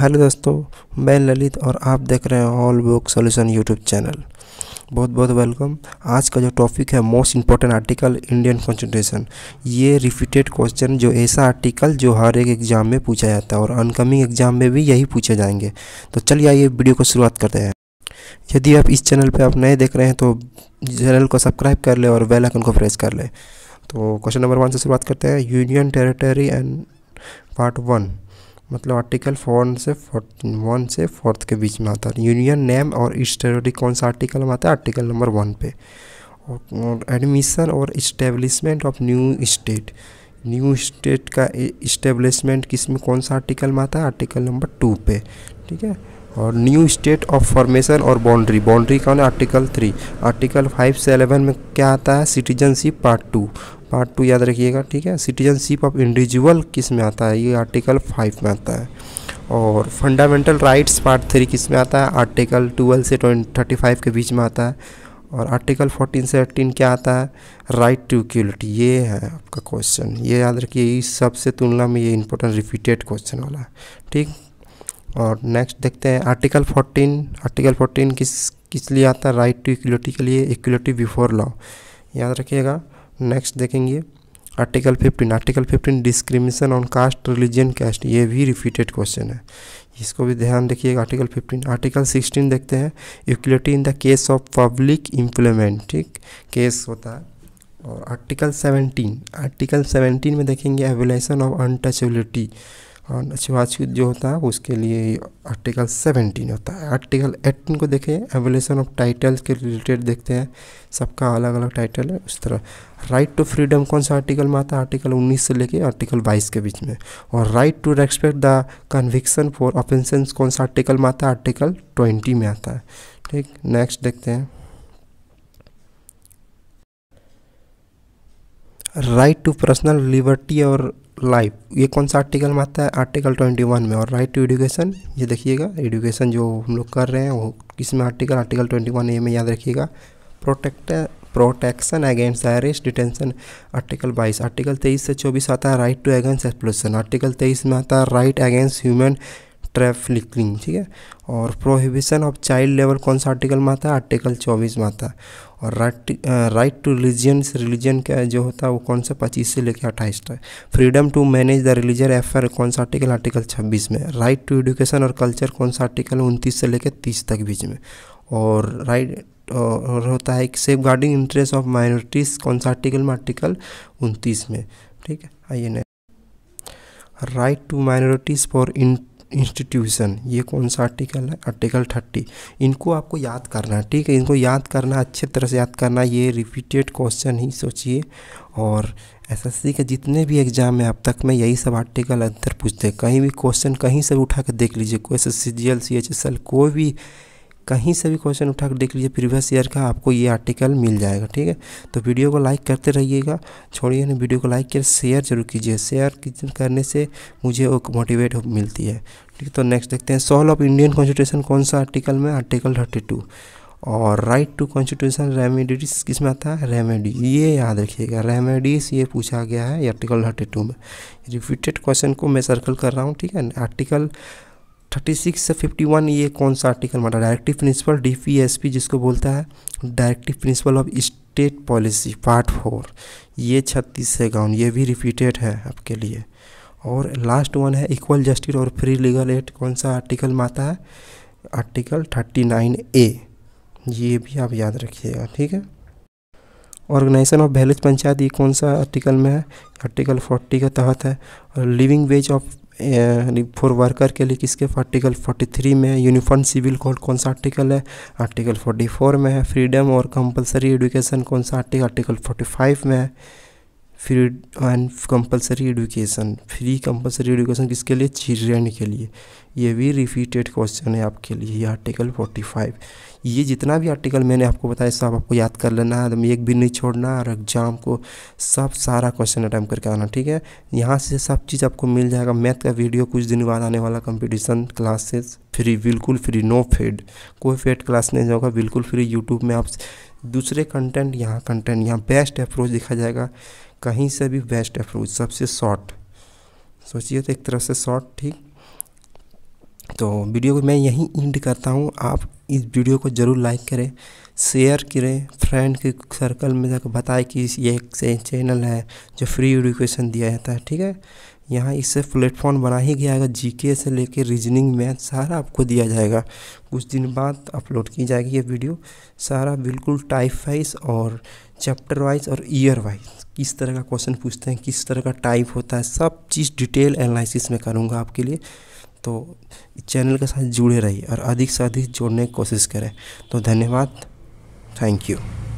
hello दोस्तों मैं ललित और आप देख रहे हैं all book solution YouTube channel बहुत बहुत वेलकम आज का जो टॉपिक है most important article Indian constitution ये रिपीटेड क्वेश्चन जो ऐसा आर्टिकल जो हर एक एग्ज़ाम में पूछा जाता है और अनकमिंग एग्जाम में भी यही पूछे जाएंगे तो चलिए आइए वीडियो को शुरुआत करते हैं यदि आप इस चैनल पर आप नए देख रहे हैं तो चैनल को सब्सक्राइब कर लें और बेलाइकन को प्रेस कर लें तो क्वेश्चन नंबर वन से शुरुआत करते हैं union territory and part one मतलब आर्टिकल फोर से वन से फोर्थ के बीच में आता है यूनियन नेम और स्टेरोडी कौन सा आर्टिकल में आता है आर्टिकल नंबर वन पे और एडमिशन और establishment of new state new state का इस्टेब्लिशमेंट e, किस में कौन सा आर्टिकल में आता है आर्टिकल नंबर टू पे ठीक है और न्यू स्टेट ऑफ फॉर्मेशन और बाउंड्री बाउंड्री कौन है आर्टिकल थ्री आर्टिकल फाइव से एलेवन में क्या आता है citizenship part two part two याद रखिएगा ठीक है सिटीजनशिप ऑफ इंडिविजुअल किस में आता है ये आर्टिकल फाइव में आता है और फंडामेंटल राइट्स पार्ट थ्री किस में आता है आर्टिकल ट्वेल्व से ट्वेंट थर्टी फाइव के बीच में आता है और आर्टिकल फोर्टीन से एट्टीन क्या आता है राइट टू इक्वलिटी ये है आपका क्वेश्चन ये याद रखिए इस सबसे तुलना में ये इंपॉर्टेंट रिपीटेड क्वेश्चन वाला है ठीक और नेक्स्ट देखते हैं आर्टिकल फोर्टीन आर्टिकल फोर्टीन किस किस लिए आता है राइट टू इक्वलिटी के लिए इक्वलिटी बिफोर लॉ याद रखिएगा नेक्स्ट देखेंगे article 15 article 15 discrimination on caste religion caste ये भी रिपीटेड क्वेश्चन है इसको भी ध्यान रखिएगा आर्टिकल 15 आर्टिकल 16 देखते हैं equality in the case of public implement ठीक केस होता है और आर्टिकल 17 आर्टिकल 17 में देखेंगे एवेलेशन ऑफ अनटचेबिलिटी और शिवाचिक जो होता है उसके लिए आर्टिकल सेवेंटीन होता है आर्टिकल एटीन को देखें एवोल्यूशन ऑफ टाइटल्स के रिलेटेड देखते हैं सबका अलग अलग टाइटल है उस तरह राइट टू फ्रीडम कौन सा आर्टिकल में आता है आर्टिकल उन्नीस से लेके आर्टिकल बाईस के बीच में और right to respect the conviction for offences कौन सा आर्टिकल में आता है आर्टिकल ट्वेंटी में आता है ठीक नेक्स्ट देखते हैं राइट टू पर्सनल लिबर्टी और लाइफ ये कौन सा आर्टिकल में आता है आर्टिकल ट्वेंटी वन में और राइट टू एडुकेशन ये देखिएगा एडुकेशन जो हम लोग कर रहे हैं वो किस में article article twenty one A में याद रखिएगा protect protection against arrest detention article 22 article 23 से 24 आता है right to against exploitation article 23 में आता है right against human trafficking ठीक है और प्रोहिबिशन ऑफ चाइल्ड लेबर कौन सा आर्टिकल में आता है आर्टिकल चौबीस में आता है और right right to religion religion का जो होता है वो कौन सा पच्चीस से लेकर अट्ठाईस तक freedom to manage the religion affairs कौन सा आर्टिकल आर्टिकल छब्बीस में राइट टू एडुकेशन और कल्चर कौन सा आर्टिकल उनतीस से लेकर तीस तक बीच में और राइट और होता है safeguarding interest of minorities कौन सा आर्टिकल में आर्टिकल उनतीस में ठीक है आइए next right to minorities for in institution ये कौन सा आर्टिकल है आर्टिकल थर्टी इनको आपको याद करना है ठीक है इनको याद करना अच्छे तरह से याद करना ये रिपीटेड क्वेश्चन ही सोचिए और एसएससी के जितने भी एग्ज़ाम है अब तक में यही सब आर्टिकल अंतर पूछते हैं कहीं भी क्वेश्चन कहीं से उठा कर देख लीजिए कोई S S C G L C H S L कोई भी कहीं से भी क्वेश्चन उठा कर देख लीजिए प्रीवियस ईयर का आपको ये आर्टिकल मिल जाएगा ठीक है तो वीडियो को लाइक करते रहिएगा छोड़िए ना वीडियो को लाइक कर शेयर जरूर कीजिए शेयर करने से मुझे वो मोटिवेट मिलती है ठीक है तो नेक्स्ट देखते हैं सॉल ऑफ इंडियन कॉन्स्टिट्यूशन कौन सा आर्टिकल में आर्टिकल थर्टी टू और राइट टू कॉन्स्टिट्यूशन रेमेडीज किस में आता है रेमेडी ये याद रखिएगा रेमेडीज ये पूछा गया है आर्टिकल थर्टी टू में रिपीटेड क्वेश्चन को मैं सर्कल कर रहा हूँ ठीक है आर्टिकल थर्टी सिक्स से फिफ्टी वन ये कौन सा आर्टिकल माना directive principle D P S P जिसको बोलता है directive principle of state policy part four ये छत्तीस से गाउन ये भी रिपीटेड है आपके लिए और लास्ट वन है इक्वल जस्टिस और फ्री लीगल एड कौन सा आर्टिकल में आता है आर्टिकल थर्टी नाइन ए ये भी आप याद रखिएगा ठीक है ऑर्गेनाइजेशन ऑफ वैलेज पंचायत ये कौन सा आर्टिकल में है आर्टिकल फोर्टी के तहत है और लिविंग वेज ऑफ यानी फॉर वर्कर के लिए किसके आर्टिकल 43 में है यूनिफॉर्म सिविल कोड कौन सा आर्टिकल है आर्टिकल 44 में है फ्रीडम और कंपलसरी एजुकेशन कौन सा आर्टिकल आर्टिकल 45 में है free and compulsory education free compulsory education किसके लिए चिल्ड्रेन के लिए ये भी रिपीटेड क्वेश्चन है आपके लिए ये आर्टिकल 45 ये जितना भी आर्टिकल मैंने आपको बताया सब आपको याद कर लेना है एक भी नहीं छोड़ना और एग्जाम को सब सारा क्वेश्चन अटैम्प करके आना ठीक है यहाँ से सब चीज़ आपको मिल जाएगा मैथ का वीडियो कुछ दिन बाद आने वाला कंपटीशन क्लासेस फ्री बिल्कुल फ्री नो फेड कोई फेड क्लास नहीं होगा बिल्कुल फ्री यूट्यूब में आप दूसरे कंटेंट यहाँ कंटेंट यहाँ बेस्ट अप्रोच देखा जाएगा कहीं से भी बेस्ट अप्रोच सबसे शॉर्ट सोचिए तो एक तरह से शॉर्ट ठीक तो वीडियो को मैं यहीं इंड करता हूँ आप इस वीडियो को ज़रूर लाइक करें शेयर करें फ्रेंड के सर्कल में जाकर बताएं कि ये एक चैनल है जो फ्री एडुकेशन दिया जाता है ठीक है यहाँ इससे प्लेटफॉर्म बना ही गया है जीके से लेकर रीजनिंग मैथ सारा आपको दिया जाएगा कुछ दिन बाद अपलोड की जाएगी ये वीडियो सारा बिल्कुल टाइप वाइज और चैप्टर वाइज और ईयर वाइज किस तरह का क्वेश्चन पूछते हैं किस तरह का टाइप होता है सब चीज़ डिटेल एनालिसिस में करूँगा आपके लिए तो चैनल के साथ जुड़े रहिए और अधिक से अधिक जोड़ने की कोशिश करें तो धन्यवाद थैंक यू